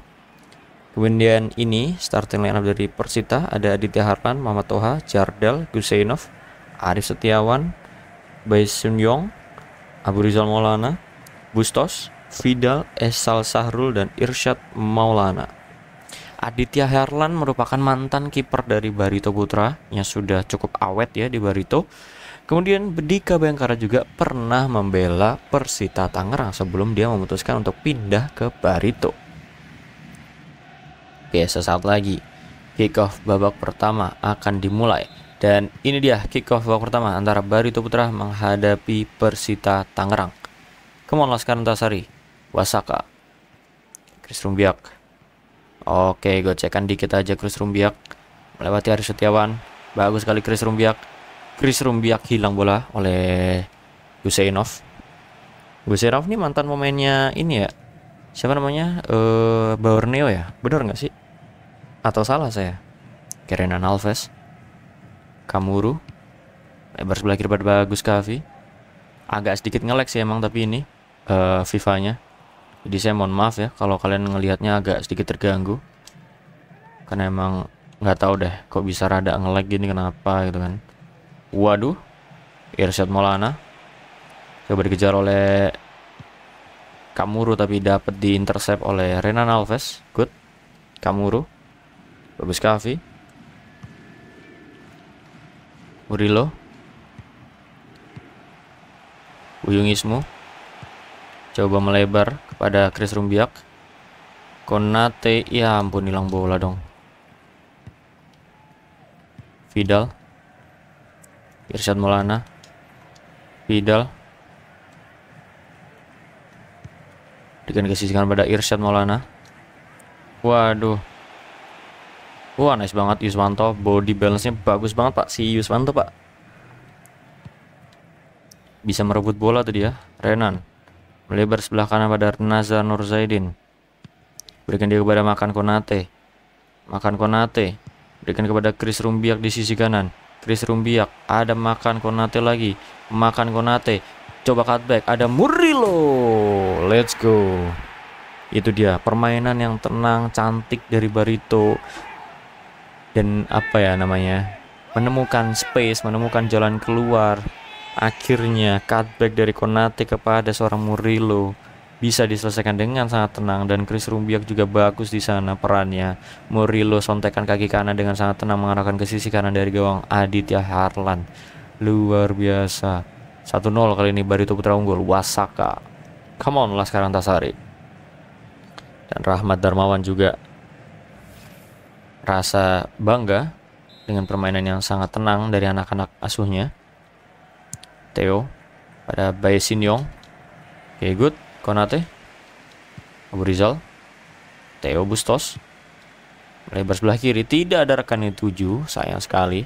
kemudian ini starting lineup dari Persita ada Aditya Harlan, Mama Toha, Jardel, Gusenov, Arif Setiawan, Bae Sun Yong, Abu Rizal Maulana, Bustos, Vidal, Esal Sahrul, dan Irsyad Maulana. Aditya Harlan merupakan mantan kiper dari Barito Putra yang sudah cukup awet ya di Barito Kemudian Bedika Bayangkara juga pernah membela Persita Tangerang sebelum dia memutuskan untuk pindah ke Barito. Oke, sesaat lagi kick-off babak pertama akan dimulai. Dan ini dia kick-off babak pertama antara Barito Putra menghadapi Persita Tangerang. Kemon Laskar Antasari, Wasaka, Chris Rumbiak. Oke, gocekan dikit aja Chris Rumbiak. Melewati Aris Setiawan. Bagus sekali Chris Rumbiak. Chris Rumbiak hilang bola oleh Huseinov. Huseinov ini mantan pemainnya ini ya. Siapa namanya? Eh Borneo ya. Benar nggak sih? Atau salah saya? Kerenan Alves. Kamuru. Lebar eh, sebelah kiri pada Bagus Kavi. Agak sedikit ngelek sih emang tapi ini eh FIFA-nya. Jadi saya mohon maaf ya kalau kalian ngelihatnya agak sedikit terganggu. Karena emang nggak tahu deh kok bisa rada ngelag gini kenapa gitu kan Waduh. Irsyad Maulana. Coba dikejar oleh Kamuru tapi dapat diintercept oleh Renan Alves. Good. Kamuru. Bagus Kavi. Murilo. Uyung Ismu. Coba melebar kepada Chris Rumbiak. Konate. Ya ampun hilang bola dong. Vidal. Irsyad Maulana Vidal dengan kesisikan pada Irsyad Maulana waduh wah nice banget Yuswanto body balance nya bagus banget pak si Yuswanto pak bisa merebut bola tadi ya Renan melebar sebelah kanan pada Nazar Nurzaidin, berikan dia kepada Makan Konate Makan Konate berikan kepada Chris Rumbiak di sisi kanan Chris Rumbiak, ada makan Konate lagi, makan Konate. Coba cutback, ada Murilo. Let's go. Itu dia permainan yang tenang, cantik dari Barito. Dan apa ya namanya? Menemukan space, menemukan jalan keluar. Akhirnya cutback dari Konate kepada seorang Murilo bisa diselesaikan dengan sangat tenang dan Chris Rumbiak juga bagus di sana perannya. Murillo sontekan kaki kanan dengan sangat tenang mengarahkan ke sisi kanan dari gawang Aditya Harlan. Luar biasa. 1-0 kali ini Barito Putra unggul. Wasaka. Come on lah Laskar Antasari. Dan Rahmat Darmawan juga rasa bangga dengan permainan yang sangat tenang dari anak-anak asuhnya. Theo pada Bae Sinyong. Oke, okay, good. Konate, Abu Rizal, Theo Bustos, lebar sebelah kiri tidak ada rekan yang tuju, sayang sekali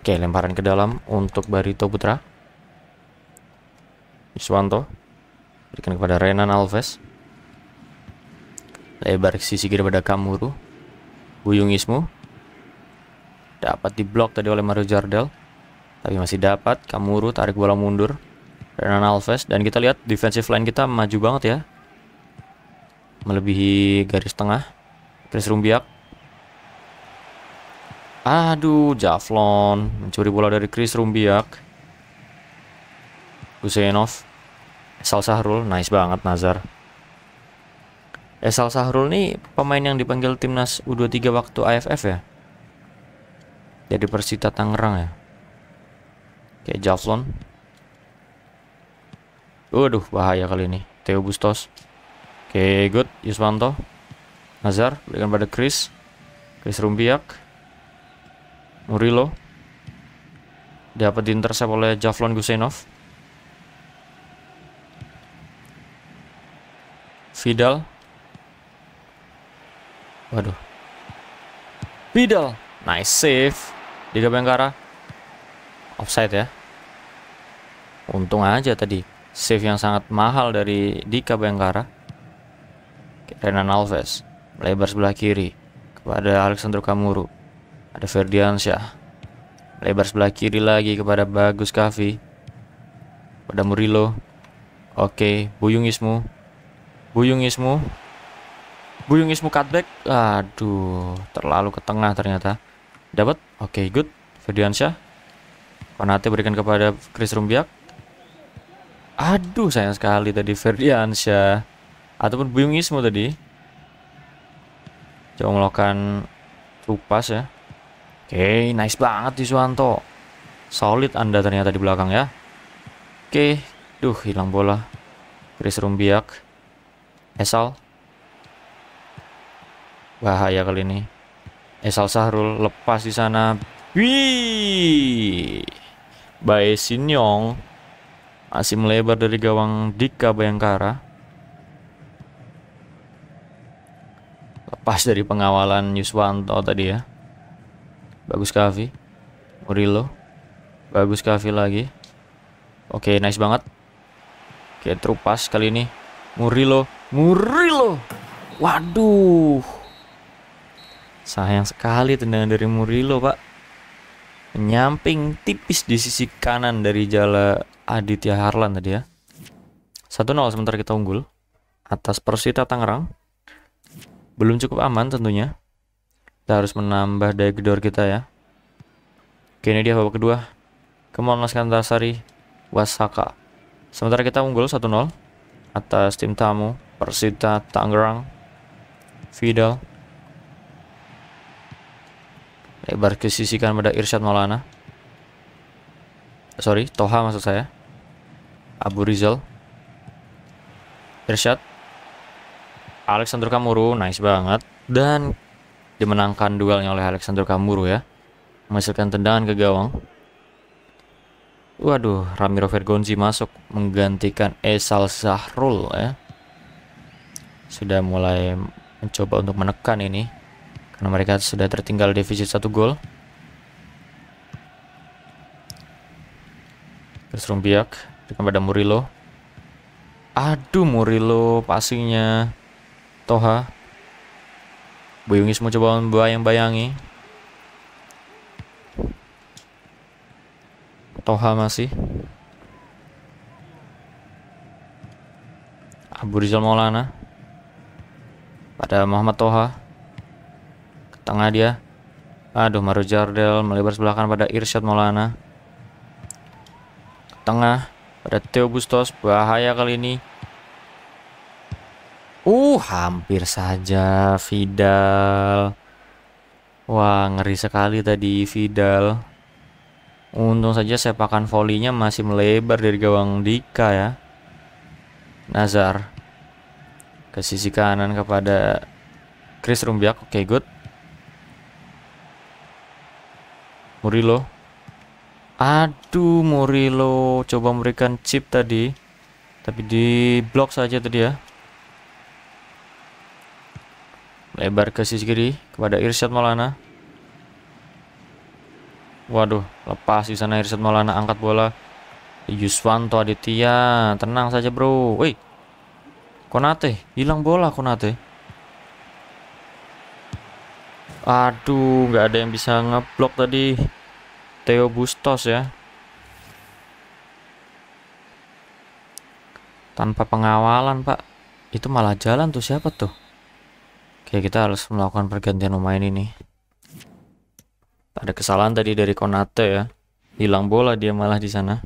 oke lemparan ke dalam untuk Barito Putra Iswanto berikan kepada Renan Alves lebar ke sisi kiri pada Kamuru Buyung Ismu dapat diblok tadi oleh Mario Jardel tapi masih dapat. Kamuru tarik bola mundur. Renan Alves. Dan kita lihat defensive line kita maju banget ya. Melebihi garis tengah. Chris Rumbiak. Aduh, Javlon. Mencuri bola dari Chris Rumbiak. Husenov. Esal Sahrul. Nice banget Nazar. Esal Sahrul nih pemain yang dipanggil timnas U23 waktu AFF ya. Jadi Persita Tangerang ya okay, Javlon. Waduh, bahaya kali ini. Theo Bustos. Oke, okay, good. Yuswanto. Nazar, berikan pada Chris. Chris Rumbiak. Murilo. Dapat diintersep oleh Javlon Gusenov. Vidal. Waduh. Vidal. Nice save. Diga Bengkara. Offside ya. Untung aja tadi save yang sangat mahal dari Dika Bengkara. Renan Alves lebar sebelah kiri kepada Alexander Kamuru. Ada Ferdiansyah lebar sebelah kiri lagi kepada Bagus Kavi. Pada Murilo. Oke, Buyung Ismu. Buyung Ismu. Buyung Ismu cutback. Aduh, terlalu ke tengah ternyata. Dapat. Oke, good. Ferdiansyah. Panate berikan kepada Chris Rumbiak. Aduh sayang sekali tadi Ferdiansyah ataupun Buyungismo tadi. Coba melakukan Tupas ya. Oke, okay, nice banget di Suwanto Solid Anda ternyata di belakang ya. Oke, okay. duh hilang bola. Chris Rumbiak. Esal. Bahaya kali ini. Esal Sahrul lepas di sana. Wih. Bae Sinyong. Masih melebar dari gawang Dika Bayangkara. Lepas dari pengawalan Yuswanto tadi ya. Bagus Kavi. Murilo. Bagus Kavi lagi. Oke, nice banget. Oke, terupas kali ini. Murilo. Murilo. Waduh. Sayang sekali tendangan dari Murilo, Pak. Menyamping tipis di sisi kanan dari jala Aditya Harlan tadi ya. 1-0 sementara kita unggul. Atas Persita Tangerang. Belum cukup aman tentunya. Kita harus menambah daya gedor kita ya. Oke, ini dia babak kedua. Kemon Mas Kantasari Wasaka. Sementara kita unggul 1-0 atas tim tamu Persita Tangerang. Fidal. Lebar kesisikan pada Irsyad Maulana. Sorry, Toha maksud saya. Abu Rizal. Irsyad. Alexander Kamuru, nice banget. Dan dimenangkan duelnya oleh Alexander Kamuru ya. Menghasilkan tendangan ke gawang. Waduh, Ramiro Vergonzi masuk menggantikan Esal Zahrul ya. Sudah mulai mencoba untuk menekan ini. Karena mereka sudah tertinggal defisit satu gol. Terus Rumbiak kepada Murilo, Aduh Murilo passingnya Toha. Boyungis mau coba membayang-bayangi. Toha masih. Abu Rizal Maulana. Pada Muhammad Toha. Ke tengah dia. Aduh, Maru Jardel melebar sebelah kanan pada Irsyad Maulana. tengah. Ada Theo Bustos, bahaya kali ini. Uh, hampir saja Vidal. Wah, ngeri sekali tadi Vidal. Untung saja sepakan volinya masih melebar dari gawang Dika ya. Nazar ke sisi kanan kepada Chris Rumbiak. Oke, okay, good. Murilo. Aduh, Murilo coba memberikan chip tadi. Tapi di blok saja tadi ya. Lebar ke sisi kiri kepada Irsyad Maulana. Waduh, lepas di sana Irsyad Maulana angkat bola. Yuswanto Aditya, tenang saja bro. Woi, Konate, hilang bola Konate. Aduh, nggak ada yang bisa ngeblok tadi. Theo Bustos ya. Tanpa pengawalan, Pak. Itu malah jalan tuh siapa tuh? Oke, kita harus melakukan pergantian pemain ini. Ada kesalahan tadi dari Konate ya. Hilang bola dia malah di sana.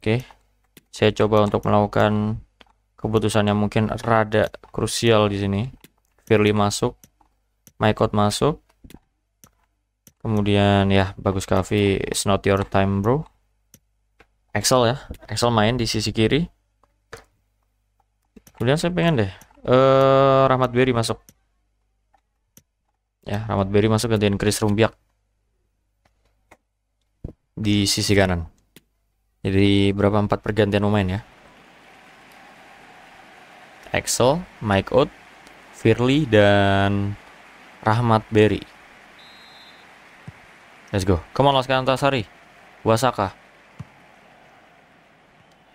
Oke. Saya coba untuk melakukan keputusan yang mungkin rada krusial di sini. Firly masuk, Maikot masuk, kemudian ya bagus Kavi it's not your time bro Excel ya Excel main di sisi kiri kemudian saya pengen deh eh Rahmat Berry masuk ya Rahmat Berry masuk gantiin Chris Rumbiak di sisi kanan jadi berapa empat pergantian pemain ya Excel, Mike Out, Firly, dan Rahmat Berry Let's go. Come on, Laskar Antasari. Wasaka.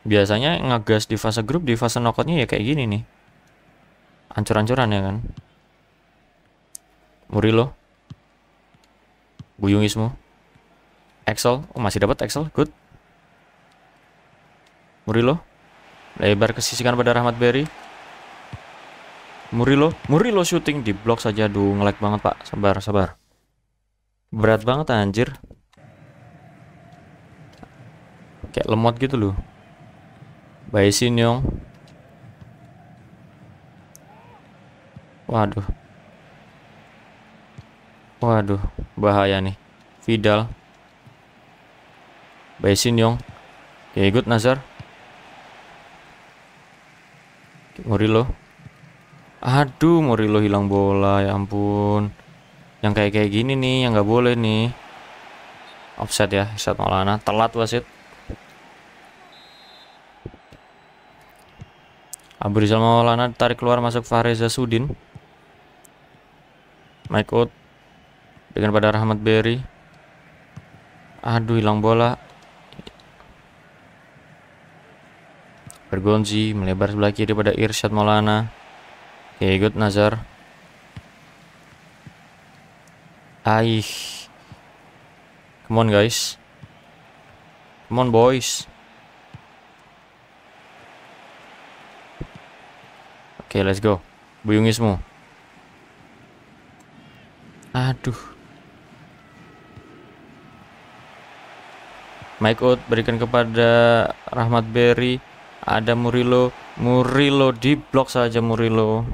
Biasanya ngegas di fase grup, di fase knockoutnya ya kayak gini nih. Ancur-ancuran ya kan. Murilo. Buyungismu. Excel. Oh, masih dapat Excel. Good. Murilo. Lebar kesisikan pada Rahmat Berry. Murilo. Murilo shooting di blok saja. Duh, ngelag banget, Pak. Sabar, sabar. Berat banget anjir. Kayak lemot gitu loh. Bayi Sinyong. Waduh. Waduh, bahaya nih. Vidal. Bayi Sinyong. Oke, good Nazar. Murilo, Aduh, Murilo hilang bola, ya ampun yang kayak kayak gini nih yang nggak boleh nih offset ya saat Maulana telat wasit Abu Rizal Maulana tarik keluar masuk Fahreza Sudin Mike Out dengan pada Rahmat Berry aduh hilang bola Bergonzi melebar sebelah kiri pada Irsyad Maulana Kegut Nazar Aih. Come on guys. Come on boys. Oke, okay, let's go. Buyungi semua. Aduh. Mike Out berikan kepada Rahmat Berry. Ada Murilo. Murilo di blok saja Murilo.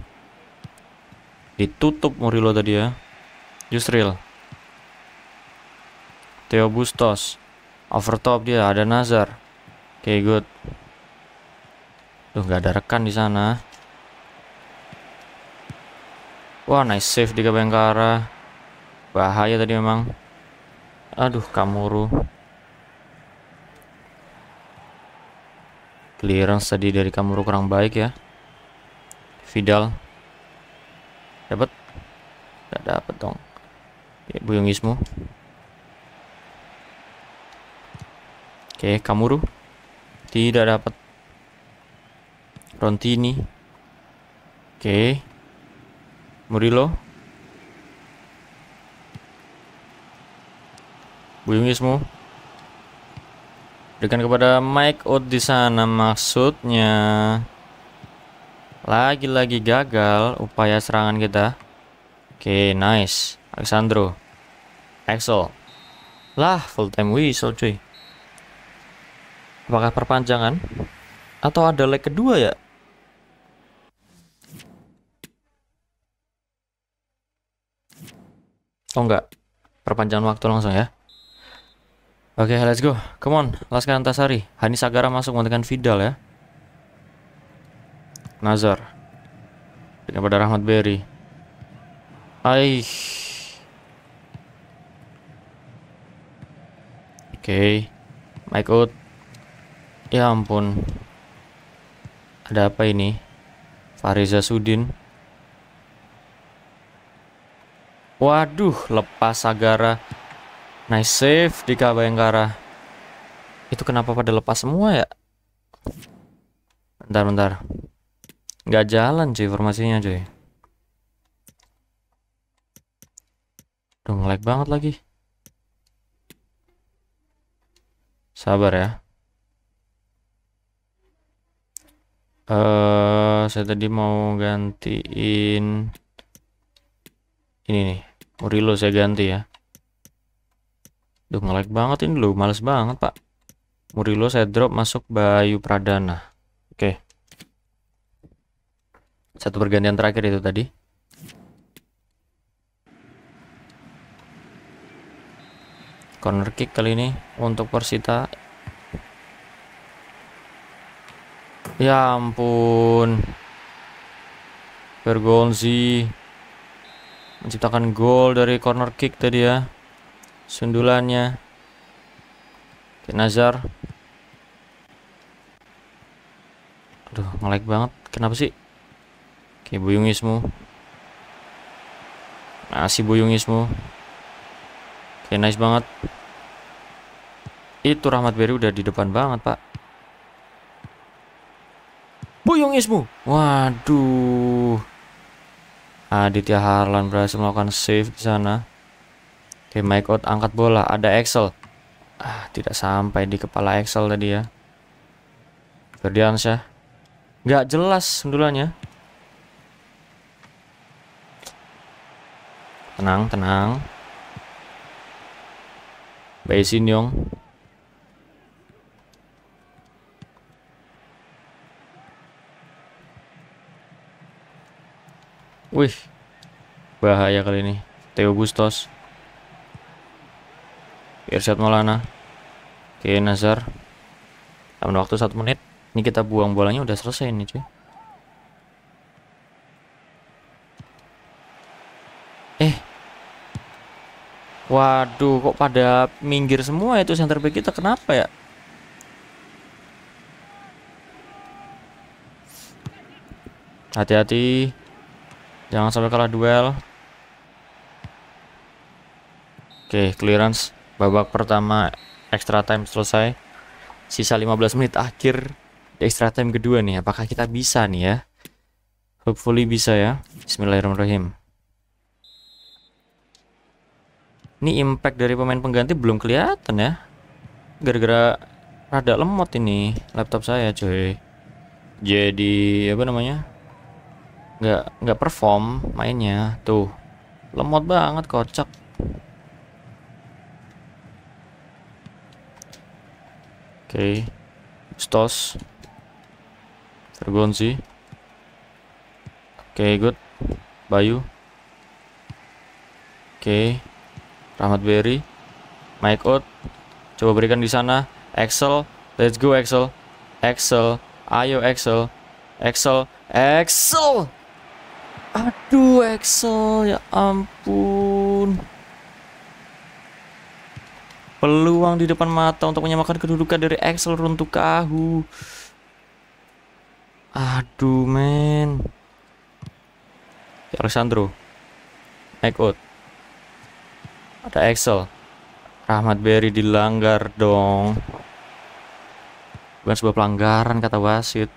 Ditutup Murilo tadi ya. Yusril. Theo Bustos. Overtop dia, ada Nazar. Oke, okay, good. Tuh nggak ada rekan di sana. Wah, nice save di Bengkara. Bahaya tadi memang. Aduh, Kamuru. Clearance tadi dari Kamuru kurang baik ya. Vidal. Dapat? Gak dapat dong. Oke, ya, Buyung Ismu. Oke, Kamuru. Tidak dapat. Rontini. Oke. Murillo. Buyung Ismu. Berikan kepada Mike Out di sana maksudnya. Lagi-lagi gagal upaya serangan kita. Oke, nice. Alexandro. Axel. Lah, full time whistle cuy. Apakah perpanjangan? Atau ada leg kedua ya? Oh enggak. Perpanjangan waktu langsung ya. Oke, okay, let's go. Come on, Laskar Antasari. Hani Sagara masuk menggantikan Vidal ya. Nazar. Dengan pada Rahmat Berry. Aih. okay. my god ya ampun ada apa ini Fariza Sudin waduh lepas Agara. nice save di Kabayangkara itu kenapa pada lepas semua ya bentar bentar nggak jalan cuy formasinya cuy Dong like banget lagi. Sabar ya. Uh, saya tadi mau gantiin ini nih. Murilo saya ganti ya. Duh ngelag banget ini loh, males banget pak. Murilo saya drop masuk Bayu Pradana. Oke. Okay. Satu pergantian terakhir itu tadi. corner kick kali ini untuk Persita ya ampun Bergonzi menciptakan gol dari corner kick tadi ya sundulannya Nazar aduh ngelag banget kenapa sih kayak buyungismu masih buyungismu Oke, nice banget. Itu Rahmat Berry udah di depan banget, Pak. Buyung Ismu. Waduh. Aditya Harlan berhasil melakukan save di sana. Oke, Mike Out angkat bola. Ada Excel. Ah, tidak sampai di kepala Excel tadi ya. Ferdiansyah. Gak jelas sundulannya. Tenang, tenang. Bae Shin Yong. Wih. Bahaya kali ini. Theo Bustos. Irsyad Maulana. Oke, Nazar. Dalam waktu satu menit. Ini kita buang bolanya udah selesai ini cuy. Waduh, kok pada minggir semua itu center back kita kenapa ya? Hati-hati. Jangan sampai kalah duel. Oke, clearance babak pertama extra time selesai. Sisa 15 menit akhir di extra time kedua nih. Apakah kita bisa nih ya? Hopefully bisa ya. Bismillahirrahmanirrahim. Ini impact dari pemain pengganti belum kelihatan ya. Gara-gara rada lemot ini laptop saya, cuy. Jadi apa namanya? nggak nggak perform mainnya. Tuh. Lemot banget kocak. Oke. Okay. Stos. sih Oke, okay, good. Bayu. Oke. Okay. Rahmat Berry, Mike Ott, coba berikan di sana, Excel, let's go Excel, Excel, ayo Excel, Excel, Excel, aduh Excel, ya ampun. Peluang di depan mata untuk menyamakan kedudukan dari Excel runtuh kahu. Aduh men. Ya, Alessandro. Mike Ott. Ada Excel. Rahmat Berry dilanggar dong. Bukan sebuah pelanggaran kata wasit.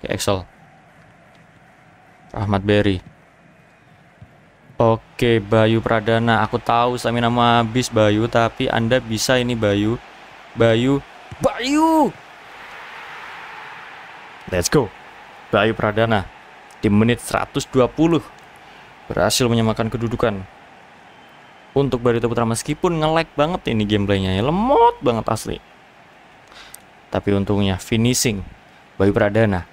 Oke, Excel. Rahmat Berry. Oke, Bayu Pradana. Aku tahu stamina habis Bayu, tapi Anda bisa ini Bayu. Bayu, Bayu. Let's go. Bayu Pradana di menit 120 berhasil menyamakan kedudukan. Untuk Barito Putra meskipun ngelag banget ini gameplaynya, ya, lemot banget asli. Tapi untungnya finishing Bayu Pradana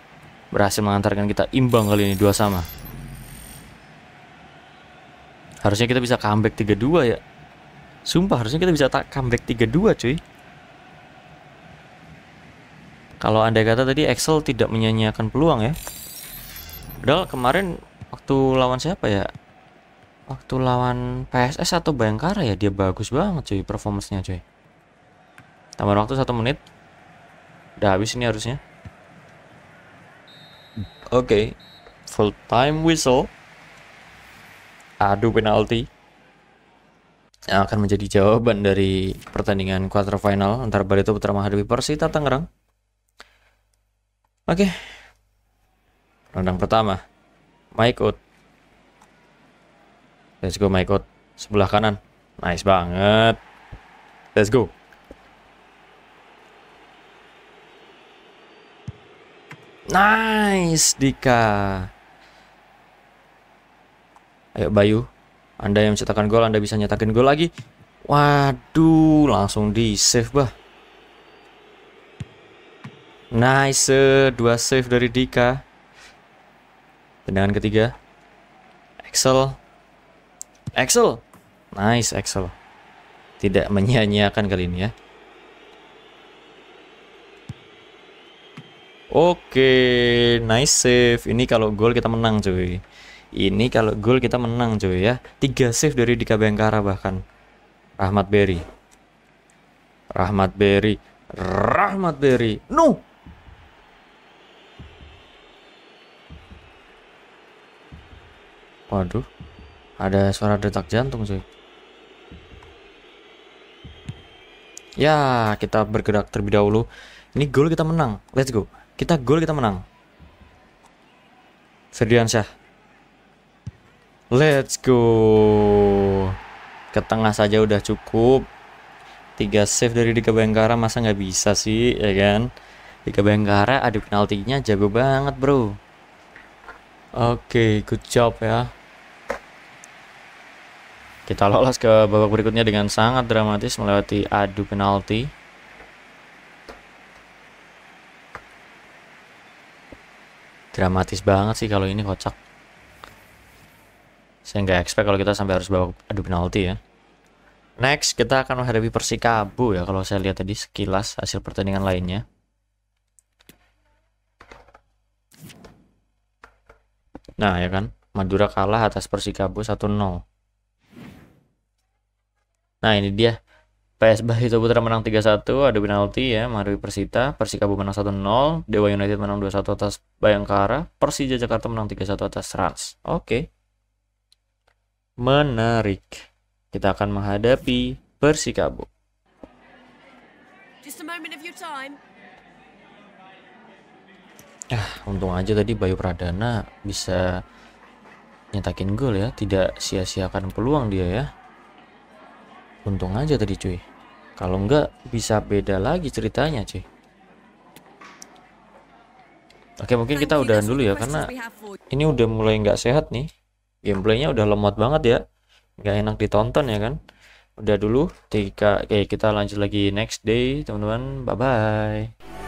berhasil mengantarkan kita imbang kali ini dua sama. Harusnya kita bisa comeback 3-2 ya. Sumpah harusnya kita bisa tak comeback 3-2 cuy. Kalau andai kata tadi Excel tidak menyanyiakan peluang ya. Padahal kemarin waktu lawan siapa ya? Waktu lawan PSS atau Bayangkara ya dia bagus banget cuy performancenya cuy. Tambah waktu satu menit. Udah habis ini harusnya. Oke. Okay. Full time whistle. Adu penalti yang akan menjadi jawaban dari pertandingan quarter final antara Barito Putra menghadapi Persita Tangerang. Oke. Okay. Rondang pertama. Maikot. Let's go Maikot. Sebelah kanan. Nice banget. Let's go. Nice, Dika. Ayo Bayu, Anda yang mencetakkan gol, Anda bisa nyetakin gol lagi. Waduh, langsung di save bah. Nice, dua save dari Dika. Tendangan ketiga. Excel. Excel. Nice Excel. Tidak menyia-nyiakan kali ini ya. Oke, nice save. Ini kalau gol kita menang, cuy. Ini kalau gol kita menang, cuy ya. Tiga save dari Dika Bengkara bahkan. Rahmat Berry. Rahmat Berry. Rahmat Berry. No. Waduh, ada suara detak jantung sih. Ya, kita bergerak terlebih dahulu. Ini gol kita menang. Let's go. Kita gol kita menang. Ferdian Syah. Let's go. Ke tengah saja udah cukup. Tiga save dari Dika Bangkara masa nggak bisa sih, ya kan? Dika Bangkara ada penaltinya jago banget, Bro. Oke, okay, good job ya. Kita lolos ke babak berikutnya dengan sangat dramatis melewati adu penalti. Dramatis banget sih kalau ini kocak. Saya nggak expect kalau kita sampai harus bawa adu penalti ya. Next, kita akan menghadapi Persikabo ya kalau saya lihat tadi sekilas hasil pertandingan lainnya. Nah, ya kan? Madura kalah atas Persikabo 1-0. Nah ini dia. PS Barito Putra menang 3-1, ada penalti ya, menghadapi Persita. Persikabo menang 1-0, Dewa United menang 2-1 atas Bayangkara, Persija Jakarta menang 3-1 atas Rans. Oke. Okay. Menarik. Kita akan menghadapi Persikabo. Just a moment of your time. Ah, untung aja tadi Bayu Pradana bisa nyetakin gol ya, tidak sia-siakan peluang dia ya. Untung aja tadi cuy. Kalau enggak bisa beda lagi ceritanya cuy. Oke mungkin kita udahan dulu ya karena ini udah mulai nggak sehat nih. Gameplaynya udah lemot banget ya. Nggak enak ditonton ya kan. Udah dulu. Oke eh, kita lanjut lagi next day teman-teman. Bye bye.